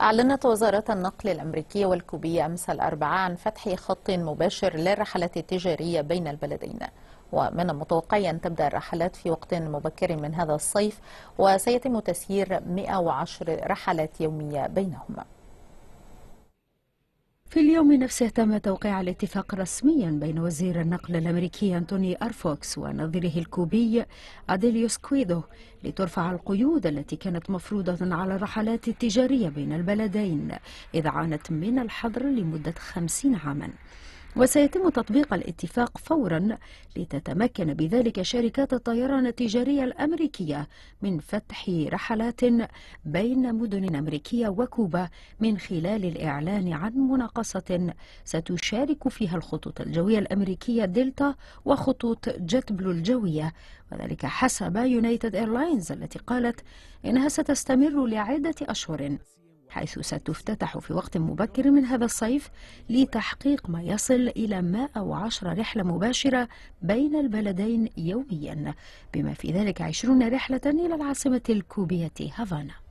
أعلنت وزارة النقل الأمريكية والكوبية أمس الأربعاء عن فتح خط مباشر للرحلات التجارية بين البلدين ومن المتوقع أن تبدأ الرحلات في وقت مبكر من هذا الصيف وسيتم تسيير 110 رحلات يومية بينهما في اليوم نفسه تم توقيع الاتفاق رسميا بين وزير النقل الأمريكي أنتوني أرفوكس ونظيره الكوبي أديليوس كويدو لترفع القيود التي كانت مفروضة على الرحلات التجارية بين البلدين إذ عانت من الحظر لمدة خمسين عاما وسيتم تطبيق الاتفاق فورا لتتمكن بذلك شركات الطيران التجارية الأمريكية من فتح رحلات بين مدن أمريكية وكوبا من خلال الإعلان عن مناقصة ستشارك فيها الخطوط الجوية الأمريكية دلتا وخطوط جت بلو الجوية وذلك حسب يونايتد إيرلاينز التي قالت إنها ستستمر لعدة أشهر حيث ستفتتح في وقت مبكر من هذا الصيف لتحقيق ما يصل إلى 110 رحلة مباشرة بين البلدين يوميا بما في ذلك 20 رحلة إلى العاصمة الكوبية هافانا